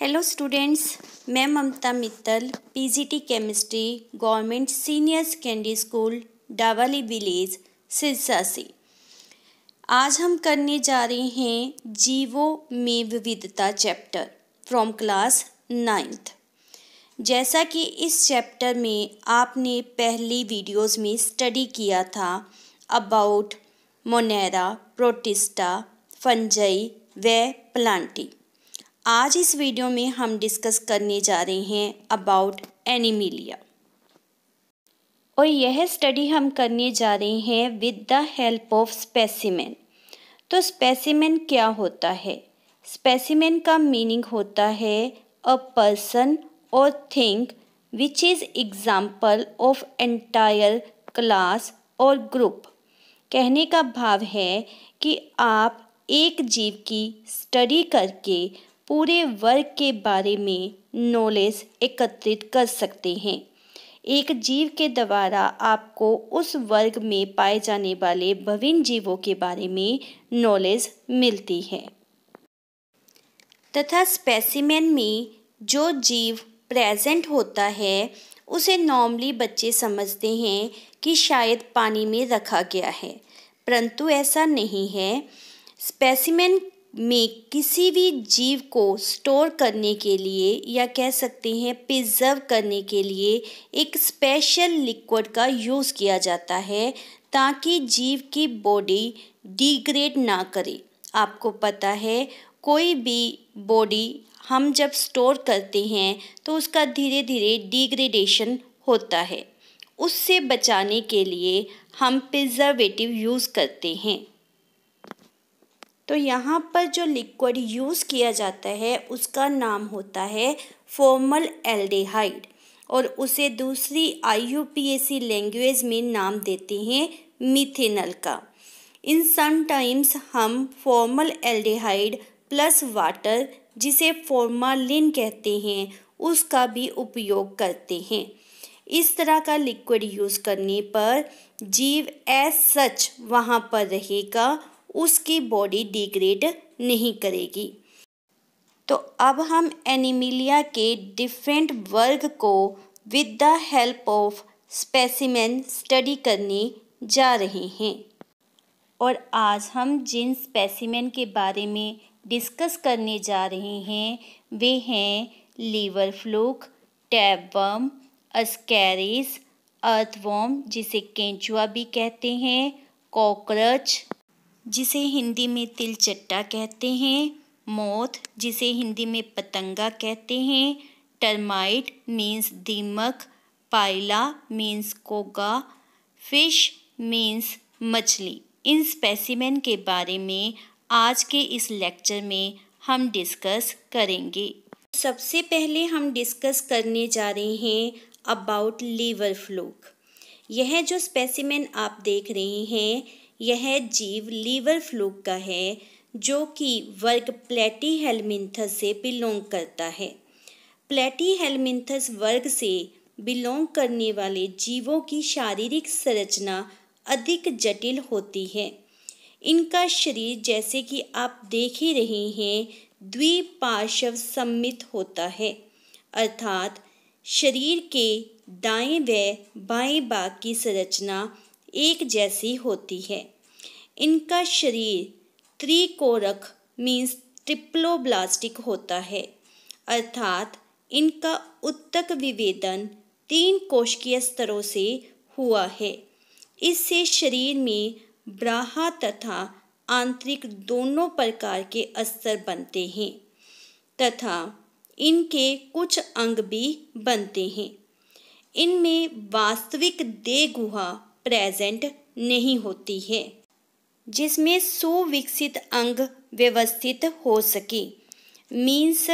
hello students मैं Mamta Mittal PGT chemistry government senior secondary school Dawali village Sirsa से आज हम करने जा रहे हैं जीवो में विविधता चैप्टर फ्रॉम क्लास नाइन्थ जैसा कि इस चैप्टर में आपने पहली वीडियोस में स्टडी किया था अबाउट मोनेरा प्रोटिस्टा फंजई व प्लांटी आज इस वीडियो में हम डिस्कस करने जा रहे हैं अबाउट एनीमिलिया और यह स्टडी हम करने जा रहे हैं with the help of specimen तो स्पेसिमेन क्या होता है स्पेसिमेन का मीनिंग होता है a person or thing which is example of entire class or group कहने का भाव है कि आप एक जीव की स्टडी करके पूरे वर्ग के बारे में नॉलेज एकत्रित कर सकते हैं एक जीव के द्वारा आपको उस वर्ग में पाए जाने वाले भविन्न जीवों के बारे में नॉलेज मिलती है तथा स्पेसिमेन में जो जीव प्रेजेंट होता है उसे नॉर्मली बच्चे समझते हैं कि शायद पानी में रखा गया है परंतु ऐसा नहीं है स्पेसिमेन में किसी भी जीव को स्टोर करने के लिए या कह सकते हैं प्रिजर्व करने के लिए एक स्पेशल लिक्विड का यूज़ किया जाता है ताकि जीव की बॉडी डिग्रेड ना करे आपको पता है कोई भी बॉडी हम जब स्टोर करते हैं तो उसका धीरे धीरे डिग्रेडेशन होता है उससे बचाने के लिए हम प्रिजर्वेटिव यूज़ करते हैं तो यहाँ पर जो लिक्विड यूज़ किया जाता है उसका नाम होता है फॉर्मल एल्डिहाइड और उसे दूसरी आईयूपीएसी लैंग्वेज में नाम देते हैं मिथेनल का इन टाइम्स हम फॉर्मल एल्डिहाइड प्लस वाटर जिसे फॉर्मालिन कहते हैं उसका भी उपयोग करते हैं इस तरह का लिक्विड यूज़ करने पर जीव एस सच वहाँ पर रहेगा उसकी बॉडी डिग्रेड नहीं करेगी तो अब हम एनीमिलिया के डिफरेंट वर्ग को with the help of specimen study करने जा रहे हैं और आज हम जिन स्पेसिमेन के बारे में डिस्कस करने जा रहे हैं वे हैं लीवर फ्लूक टैबम अस्कैरिस अर्थवॉम जिसे केंचुआ भी कहते हैं कॉकरच जिसे हिंदी में तिलचट्टा कहते हैं मौत जिसे हिंदी में पतंगा कहते हैं टर्माइट मीन्स दीमक पायला मीन्स कोगा फिश मीन्स मछली इन स्पेसिमेन के बारे में आज के इस लेक्चर में हम डिस्कस करेंगे सबसे पहले हम डिस्कस करने जा रहे हैं अबाउट लीवर फ्लूक यह जो स्पेसिमेन आप देख रहे हैं यह जीव लीवर फ्लूक का है जो कि वर्ग प्लेटी हेलमिंथस से बिलोंग करता है प्लेटी हेलमिंथस वर्ग से बिलोंग करने वाले जीवों की शारीरिक संरचना अधिक जटिल होती है इनका शरीर जैसे कि आप देख ही रहे हैं द्विपार्श्व सम्मित होता है अर्थात शरीर के दाएं व बाएं भाग की संरचना एक जैसी होती है इनका शरीर त्रिकोरक मीन्स ट्रिप्लोब्लास्टिक होता है अर्थात इनका उत्तक विभेदन तीन कोशिकीय स्तरों से हुआ है इससे शरीर में ब्राहा तथा आंतरिक दोनों प्रकार के अस्तर बनते हैं तथा इनके कुछ अंग भी बनते हैं इनमें वास्तविक देह गुहा प्रेजेंट नहीं होती है जिसमें सुविकसित अंग व्यवस्थित हो सके मीन्स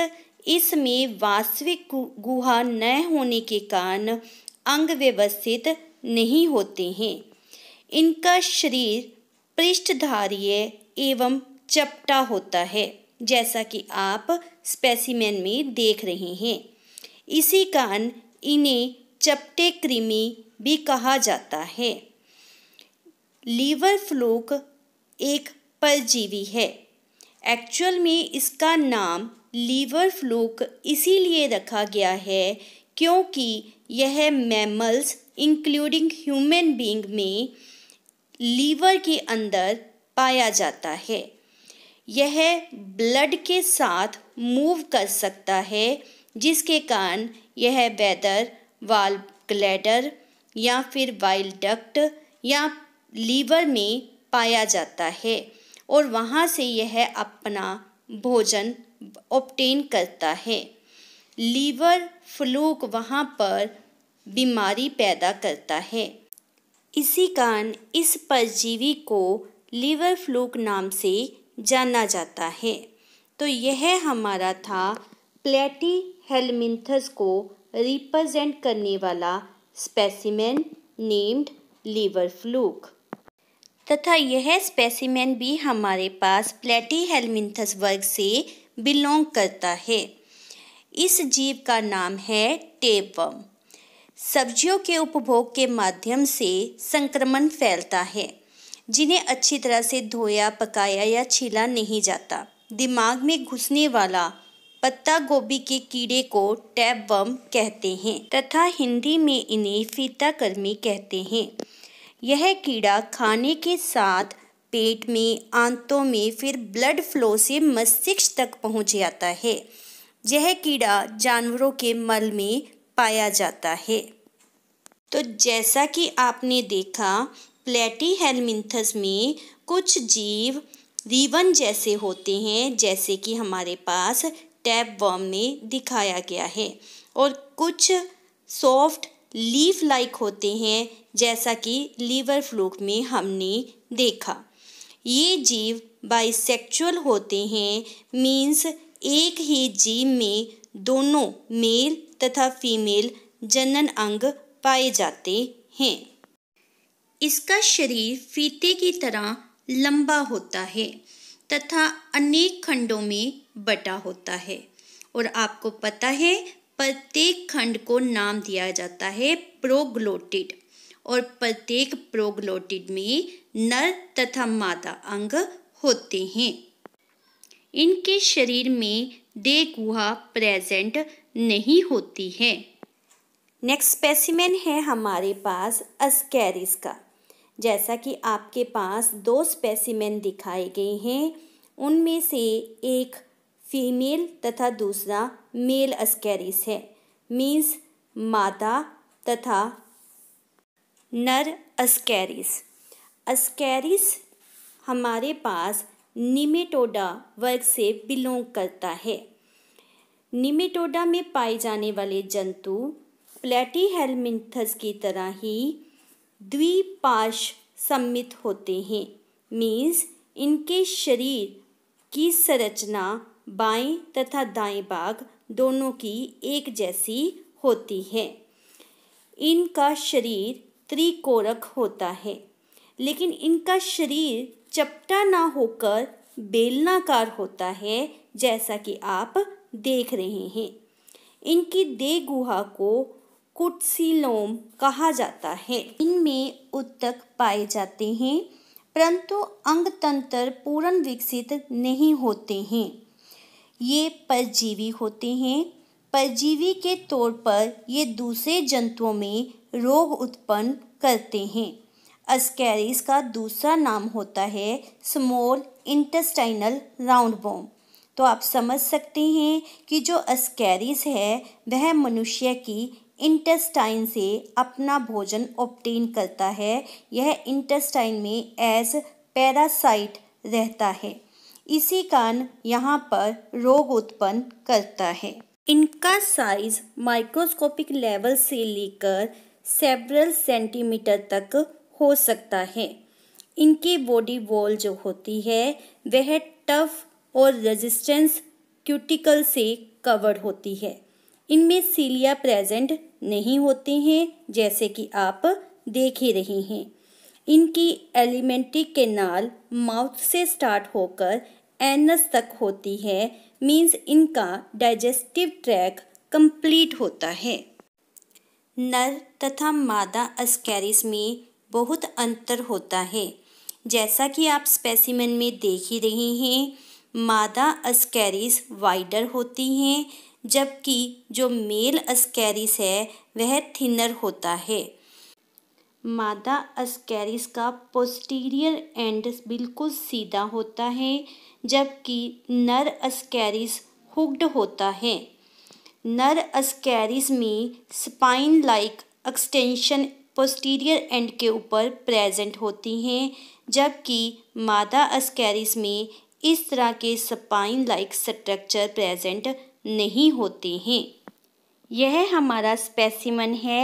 इसमें वास्तविक गुहा न होने के कारण अंग व्यवस्थित नहीं होते हैं इनका शरीर पृष्ठधारीय एवं चपटा होता है जैसा कि आप स्पेसिमेन में देख रहे हैं इसी कारण इन्हें चपटे कृमि भी कहा जाता है लीवर फ्लूक एक परजीवी है एक्चुअल में इसका नाम लीवर फ्लूक इसीलिए रखा गया है क्योंकि यह मैमल्स इंक्लूडिंग ह्यूमन बींग में लीवर के अंदर पाया जाता है यह ब्लड के साथ मूव कर सकता है जिसके कारण यह वेदर वाल ग्लैडर या फिर वाइल डक्ट या लीवर में पाया जाता है और वहाँ से यह अपना भोजन ऑप्टेन करता है लीवर फ्लूक वहाँ पर बीमारी पैदा करता है इसी कारण इस परजीवी को लीवर फ्लूक नाम से जाना जाता है तो यह हमारा था प्लेटी हेलमिंथस को रिप्रेजेंट करने वाला स्पेसिमेन नेम्ड लीवर फ्लूक तथा यह स्पेसिमेन भी हमारे पास प्लेटी हेलमिंथस वर्ग से बिलोंग करता है इस जीव का नाम है टेपवम सब्जियों के उपभोग के माध्यम से संक्रमण फैलता है जिन्हें अच्छी तरह से धोया पकाया या छीला नहीं जाता दिमाग में घुसने वाला पत्ता गोभी के कीड़े को टैबम बम कहते हैं तथा हिंदी में इन्हें फीता कर्मी कहते हैं यह कीड़ा खाने के साथ पेट में आंतों में फिर ब्लड फ्लो से मस्तिष्क तक पहुंच जाता है यह कीड़ा जानवरों के मल में पाया जाता है तो जैसा कि आपने देखा प्लेटी हेलमिंथस में कुछ जीव रीवन जैसे होते हैं जैसे कि हमारे पास टैप वर्म ने दिखाया गया है और कुछ सॉफ्ट लीफ लाइक होते हैं जैसा कि लीवर फ्लूक में हमने देखा ये जीव बाइसेक्चुअल होते हैं मीन्स एक ही जीव में दोनों मेल तथा फीमेल जनन अंग पाए जाते हैं इसका शरीर फीते की तरह लंबा होता है तथा अनेक खंडों में बटा होता है और आपको पता है प्रत्येक खंड को नाम दिया जाता है प्रोग्लोटिड और प्रत्येक प्रोग्लोटिड में नर तथा मादा अंग होते हैं इनके शरीर में दे गुहा प्रेजेंट नहीं होती है नेक्स्ट स्पेसिमेन है हमारे पास अस्कैरिस का जैसा कि आपके पास दो स्पेसिमेन दिखाए गए हैं उनमें से एक फीमेल तथा दूसरा मेल अस्कैरिस है मीन्स मादा तथा नर अस्कैरिस अस्कैरिस हमारे पास निमेटोडा वर्ग से बिलोंग करता है निमेटोडा में पाए जाने वाले जंतु प्लेटी हेलमिंथस की तरह ही द्विपाश सम्मित होते हैं मीन्स इनके शरीर की संरचना बाएं तथा दाएं भाग दोनों की एक जैसी होती है इनका शरीर त्रिकोरक होता है लेकिन इनका शरीर चपटा ना होकर बेलनाकार होता है जैसा कि आप देख रहे हैं इनकी देह गुहा को कुटसिलोम कहा जाता है इनमें उत्तक पाए जाते हैं परंतु अंग तंत्र पूर्ण विकसित नहीं होते हैं ये परजीवी होते हैं परजीवी के तौर पर ये दूसरे जंतुओं में रोग उत्पन्न करते हैं अस्कैरिस का दूसरा नाम होता है स्मॉल इंटेस्टाइनल राउंड बॉम तो आप समझ सकते हैं कि जो अस्कैरिस है वह मनुष्य की इंटेस्टाइन से अपना भोजन ऑप्टेन करता है यह इंटेस्टाइन में एज पैरासाइट रहता है इसी कारण यहाँ पर रोग उत्पन्न करता है इनका साइज माइक्रोस्कोपिक लेवल से लेकर सेवरल सेंटीमीटर तक हो सकता है इनकी बॉडी वॉल जो होती है वह टफ और रेजिस्टेंस क्यूटिकल से कवर्ड होती है इनमें सीलिया प्रेजेंट नहीं होते हैं जैसे कि आप देख ही रहे हैं इनकी एलिमेंट्री केनाल माउथ से स्टार्ट होकर एनस तक होती है मींस इनका डाइजेस्टिव ट्रैक कंप्लीट होता है नर तथा मादा अस्कैरिस में बहुत अंतर होता है जैसा कि आप स्पेसिमेन में देख ही रहे हैं मादा अस्कैरिस वाइडर होती हैं जबकि जो मेल अस्कैरिस है वह थिनर होता है मादा अस्कैरिस का पोस्टीरियर एंड बिल्कुल सीधा होता है जबकि नर अस्कैरिस हुक्ड होता है नर अस्कैरिस में spine like extension posterior end के ऊपर प्रेजेंट होती हैं जबकि मादा अस्कैरिस में इस तरह के स्पाइन लाइक स्ट्रक्चर प्रेजेंट नहीं होते हैं यह हमारा स्पेसिमन है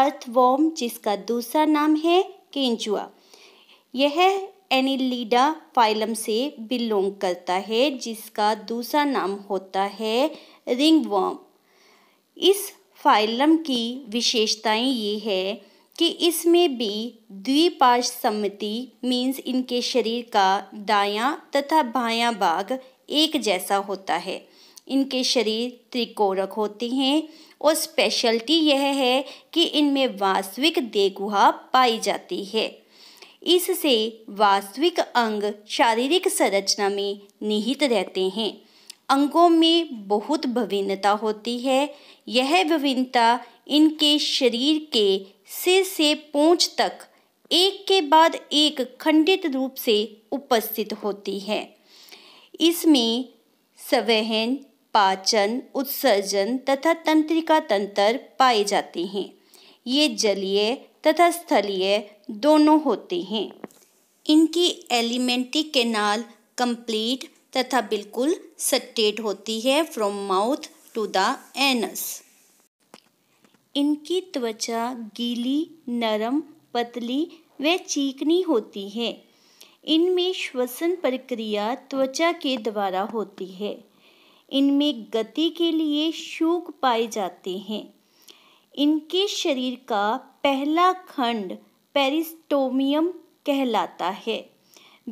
अर्थवॉर्म जिसका दूसरा नाम है केंचुआ यह एनिलीडा फाइलम से बिलोंग करता है जिसका दूसरा नाम होता है रिंगवॉर्म इस फाइलम की विशेषताएं ये है कि इसमें भी द्विपाश सम्मति मीन्स इनके शरीर का दायां तथा बायां भाग एक जैसा होता है इनके शरीर त्रिकोरक होते हैं और स्पेशलिटी यह है कि इनमें वास्तविक देगुहा पाई जाती है इससे वास्तविक अंग शारीरिक संरचना में निहित रहते हैं अंगों में बहुत विभिन्नता होती है यह विभिन्नता इनके शरीर के सिर से पूंछ तक एक के बाद एक खंडित रूप से उपस्थित होती है इसमें सवहन पाचन उत्सर्जन तथा तंत्रिका तंत्र पाए जाते हैं ये जलीय तथा स्थलीय दोनों होते हैं इनकी एलिमेंट्री केनाल कंप्लीट तथा बिल्कुल सटेट होती है from mouth to the anus इनकी त्वचा गीली नरम पतली व चीकनी होती है इनमें श्वसन प्रक्रिया त्वचा के द्वारा होती है इनमें गति के लिए शूक पाए जाते हैं इनके शरीर का पहला खंड पेरिस्टोमियम कहलाता है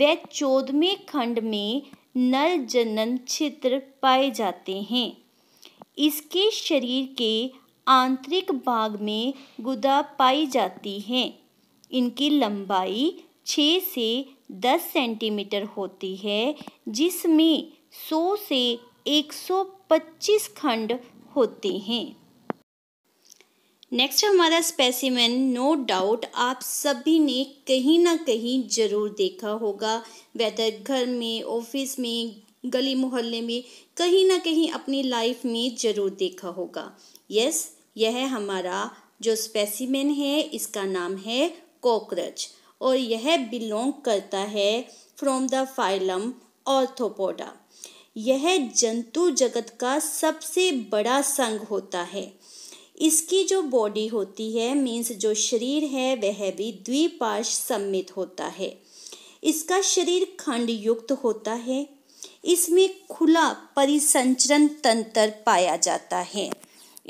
वह चौदहवें खंड में नल जनन छिद्र पाए जाते हैं इसके शरीर के आंतरिक भाग में गुदा पाई जाती है इनकी लंबाई छः से दस सेंटीमीटर होती है जिसमें सौ से 125 खंड होते हैं नेक्स्ट हमारा स्पेसिमेन नो डाउट आप सभी ने कहीं ना कहीं ज़रूर देखा होगा वेदर घर में ऑफिस में गली मोहल्ले में कहीं ना कहीं अपनी लाइफ में ज़रूर देखा होगा यस यह हमारा जो स्पेसिमेन है इसका नाम है कॉकरोच और यह बिलोंग करता है फ्रॉम द फाइलम ऑर्थोपोडा यह जंतु जगत का सबसे बड़ा संग होता है इसकी जो बॉडी होती है मीन्स जो शरीर है वह भी द्विपाश सम्मित होता है इसका शरीर खंड युक्त होता है इसमें खुला परिसंचरण तंत्र पाया जाता है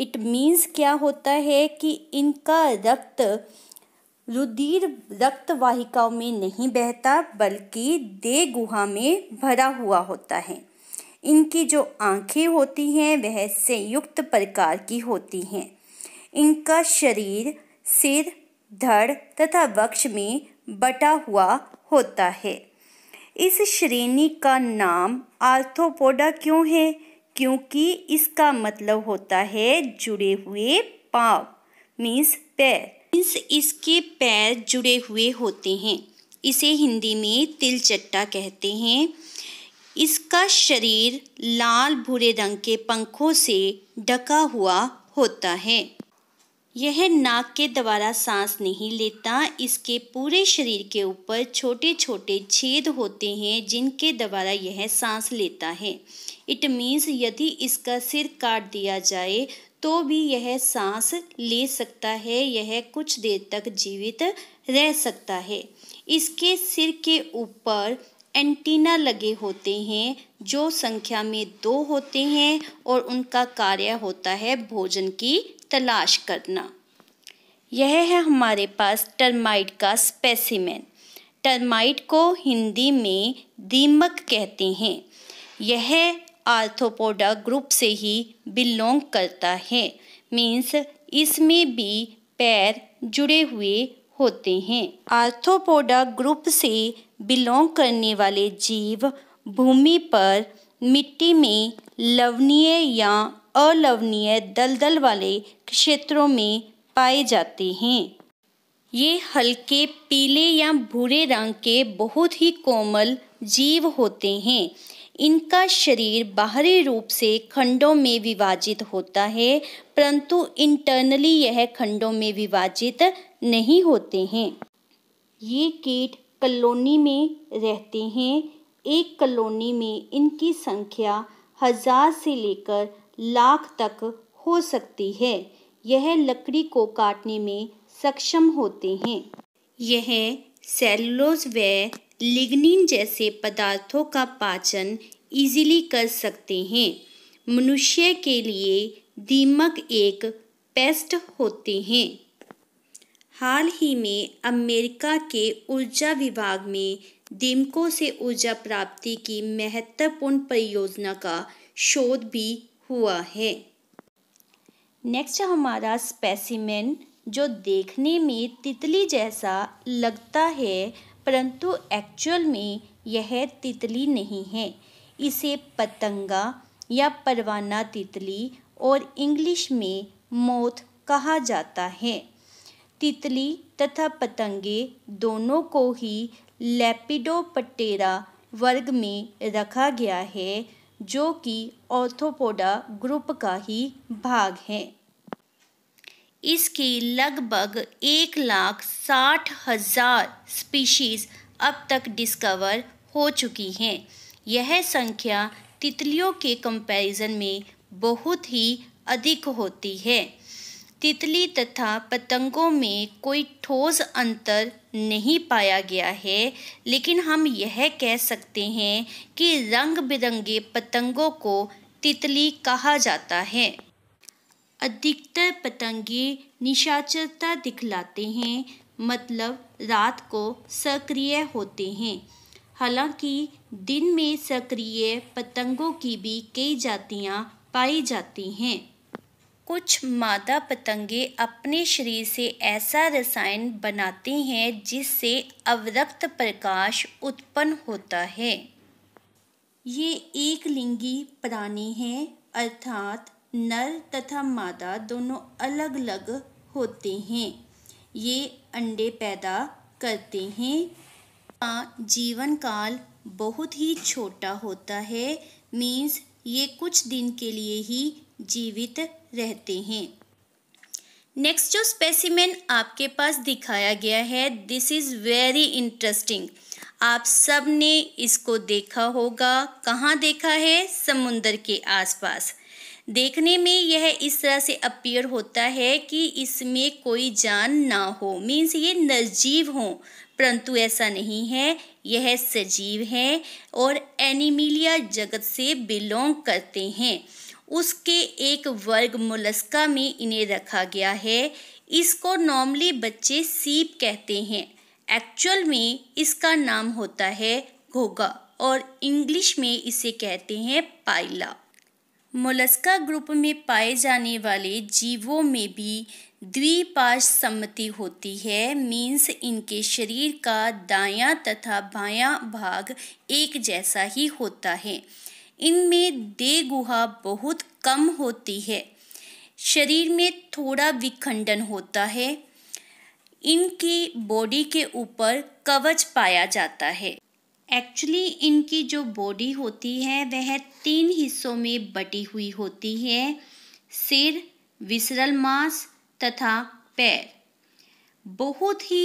इट मीन्स क्या होता है कि इनका रक्त रुधिर रक्त वाहिकाओं में नहीं बहता बल्कि देह गुहा में भरा हुआ होता है इनकी जो आँखें होती हैं वह संयुक्त प्रकार की होती हैं इनका शरीर सिर धड़ तथा वक्ष में बटा हुआ होता है इस श्रेणी का नाम आर्थोपोडा क्यों है क्योंकि इसका मतलब होता है जुड़े हुए पाँव मीन्स पैर मीन्स इसके पैर जुड़े हुए होते हैं इसे हिंदी में तिलचट्टा कहते हैं इसका शरीर लाल भूरे रंग के पंखों से ढका हुआ होता है यह नाक के द्वारा सांस नहीं लेता इसके पूरे शरीर के ऊपर छोटे छोटे छेद होते हैं जिनके द्वारा यह सांस लेता है इट मीन्स यदि इसका सिर काट दिया जाए तो भी यह सांस ले सकता है यह कुछ देर तक जीवित रह सकता है इसके सिर के ऊपर एंटीना लगे होते हैं जो संख्या में दो होते हैं और उनका कार्य होता है भोजन की तलाश करना यह है हमारे पास टर्माइट का स्पेसिमेन टर्माइट को हिंदी में दीमक कहते हैं यह आर्थोपोडा ग्रुप से ही बिलोंग करता है मीन्स इसमें भी पैर जुड़े हुए होते हैं आर्थोपोडा ग्रुप से बिलोंग करने वाले जीव भूमि पर मिट्टी में लवणीय या अलवणीय दलदल वाले क्षेत्रों में पाए जाते हैं ये हल्के पीले या भूरे रंग के बहुत ही कोमल जीव होते हैं इनका शरीर बाहरी रूप से खंडों में विभाजित होता है परंतु इंटरनली यह खंडों में विभाजित नहीं होते हैं ये कीट कलोनी में रहते हैं एक कलोनी में इनकी संख्या हजार से लेकर लाख तक हो सकती है यह लकड़ी को काटने में सक्षम होते हैं यह सेलुलोज व लिग्निन जैसे पदार्थों का पाचन इजीली कर सकते हैं मनुष्य के लिए दीमक एक पेस्ट होते हैं हाल ही में अमेरिका के ऊर्जा विभाग में दिमको से ऊर्जा प्राप्ति की महत्वपूर्ण परियोजना का शोध भी हुआ है नेक्स्ट हमारा स्पेसिमेन जो देखने में तितली जैसा लगता है परंतु एक्चुअल में यह तितली नहीं है इसे पतंगा या परवाना तितली और इंग्लिश में मौत कहा जाता है तितली तथा पतंगे दोनों को ही लेपिडोपटेरा वर्ग में रखा गया है जो कि ऑर्थोपोडा ग्रुप का ही भाग है इसकी लगभग एक लाख साठ हजार स्पीशीज अब तक डिस्कवर हो चुकी हैं यह संख्या तितलियों के कंपैरिजन में बहुत ही अधिक होती है तितली तथा पतंगों में कोई ठोस अंतर नहीं पाया गया है लेकिन हम यह कह सकते हैं कि रंग बिरंगे पतंगों को तितली कहा जाता है अधिकतर पतंगे निशाचरता दिखलाते हैं मतलब रात को सक्रिय होते हैं हालांकि दिन में सक्रिय पतंगों की भी कई जातियां पाई जाती हैं कुछ मादा पतंगे अपने शरीर से ऐसा रसायन बनाती हैं जिससे अवरक्त प्रकाश उत्पन्न होता है ये एक लिंगी प्राणी है अर्थात नर तथा मादा दोनों अलग अलग होते हैं ये अंडे पैदा करते हैं का जीवन काल बहुत ही छोटा होता है मीन्स ये कुछ दिन के लिए ही जीवित रहते हैं नेक्स्ट जो स्पेसिमेन आपके पास दिखाया गया है दिस इज़ वेरी इंटरेस्टिंग आप सब ने इसको देखा होगा कहाँ देखा है समुंदर के आसपास देखने में यह इस तरह से अपीयर होता है कि इसमें कोई जान ना हो मीन्स ये नजीव हो परंतु ऐसा नहीं है यह सजीव है और एनिमिलिया जगत से बिलोंग करते हैं उसके एक वर्ग मोलस्का में इन्हें रखा गया है इसको नॉर्मली बच्चे सीप कहते हैं एक्चुअल में इसका नाम होता है घोगा और इंग्लिश में इसे कहते हैं पाइला मोलस्का ग्रुप में पाए जाने वाले जीवों में भी द्विपाश सम्मति होती है मीन्स इनके शरीर का दायां तथा बायां भाग एक जैसा ही होता है इनमें दे गुहा बहुत कम होती है शरीर में थोड़ा विखंडन होता है इनकी बॉडी के ऊपर कवच पाया जाता है एक्चुअली इनकी जो बॉडी होती है वह तीन हिस्सों में बटी हुई होती है सिर विसरल मांस तथा पैर बहुत ही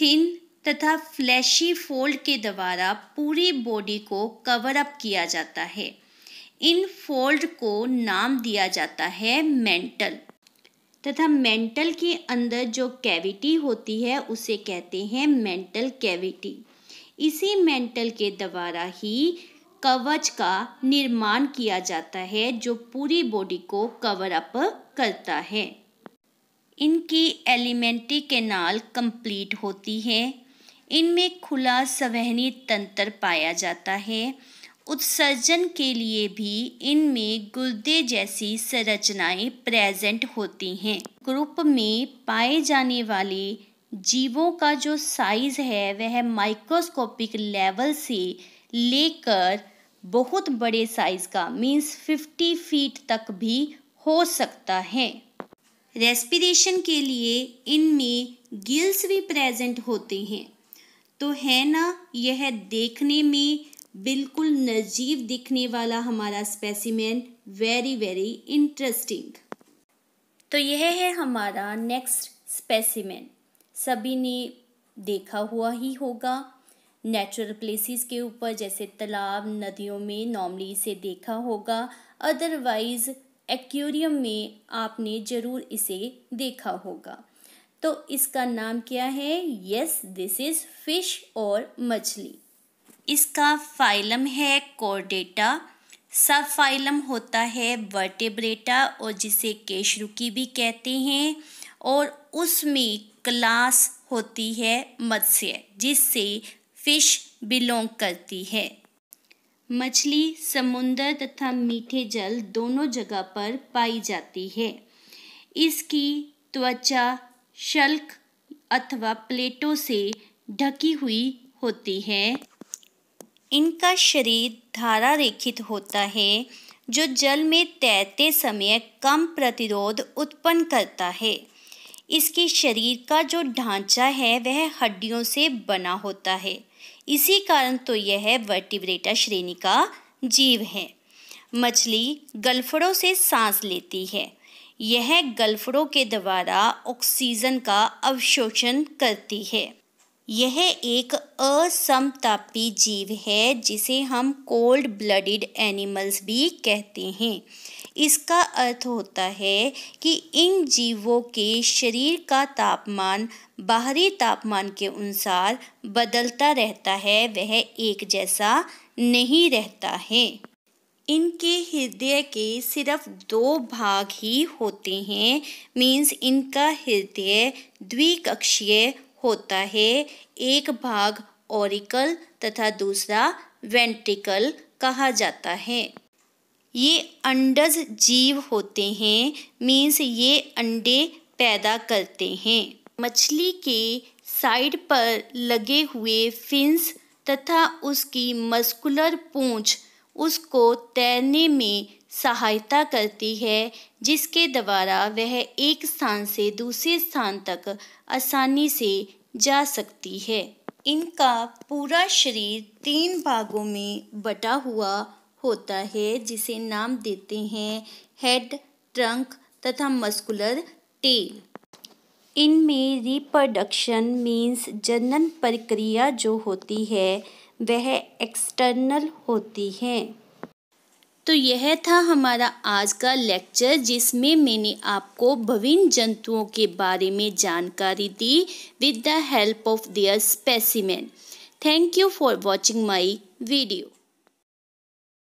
थिन तथा फ्लैशी फोल्ड के द्वारा पूरी बॉडी को कवर अप किया जाता है इन फोल्ड को नाम दिया जाता है मेंटल तथा मेंटल के अंदर जो कैविटी होती है उसे कहते हैं मेंटल कैविटी इसी मेंटल के द्वारा ही कवच का निर्माण किया जाता है जो पूरी बॉडी को कवर अप करता है इनकी एलिमेंट्री कैनाल कंप्लीट होती है इनमें खुला सवहनी तंत्र पाया जाता है उत्सर्जन के लिए भी इनमें गुर्दे जैसी संरचनाएं प्रेजेंट होती हैं ग्रुप में पाए जाने वाले जीवों का जो साइज है वह माइक्रोस्कोपिक लेवल से लेकर बहुत बड़े साइज का मींस 50 फीट तक भी हो सकता है रेस्पिरेशन के लिए इनमें गिल्स भी प्रेजेंट होते हैं तो है ना यह देखने में बिल्कुल नजीब दिखने वाला हमारा स्पेसिमेन वेरी वेरी इंटरेस्टिंग तो यह है हमारा नेक्स्ट स्पेसिमेन सभी ने देखा हुआ ही होगा नेचुरल प्लेसेस के ऊपर जैसे तालाब नदियों में नॉर्मली इसे देखा होगा अदरवाइज़ एक्वेरियम में आपने ज़रूर इसे देखा होगा तो इसका नाम क्या है यस दिस इज फिश और मछली इसका फाइलम है कॉर्डेटा सब फाइलम होता है वर्टेब्रेटा और जिसे केशरुकी भी कहते हैं और उसमें क्लास होती है मत्स्य जिससे फिश बिलोंग करती है मछली समुंदर तथा मीठे जल दोनों जगह पर पाई जाती है इसकी त्वचा शल्क अथवा प्लेटों से ढकी हुई होती है इनका शरीर धारा रेखित होता है जो जल में तैरते समय कम प्रतिरोध उत्पन्न करता है इसके शरीर का जो ढांचा है वह हड्डियों से बना होता है इसी कारण तो यह वर्टिब्रेटा श्रेणी का जीव है मछली गलफड़ों से सांस लेती है यह गल्फड़ों के द्वारा ऑक्सीजन का अवशोषण करती है यह एक असमतापी जीव है जिसे हम कोल्ड ब्लडेड एनिमल्स भी कहते हैं इसका अर्थ होता है कि इन जीवों के शरीर का तापमान बाहरी तापमान के अनुसार बदलता रहता है वह एक जैसा नहीं रहता है इनके हृदय के सिर्फ दो भाग ही होते हैं मीन्स इनका हृदय द्विकक्षीय होता है एक भाग ओरिकल तथा दूसरा वेंट्रिकल कहा जाता है ये अंडज जीव होते हैं मीन्स ये अंडे पैदा करते हैं मछली के साइड पर लगे हुए फिंस तथा उसकी मस्कुलर पूंछ उसको तैरने में सहायता करती है जिसके द्वारा वह एक स्थान से दूसरे स्थान तक आसानी से जा सकती है इनका पूरा शरीर तीन भागों में बटा हुआ होता है जिसे नाम देते हैं हेड ट्रंक तथा मस्कुलर टेल इनमें रिप्रोडक्शन मीन्स जनन प्रक्रिया जो होती है वह एक्सटर्नल होती हैं तो यह था हमारा आज का लेक्चर जिसमें मैंने आपको भविन्न जंतुओं के बारे में जानकारी दी with the help of their specimen thank you for watching my video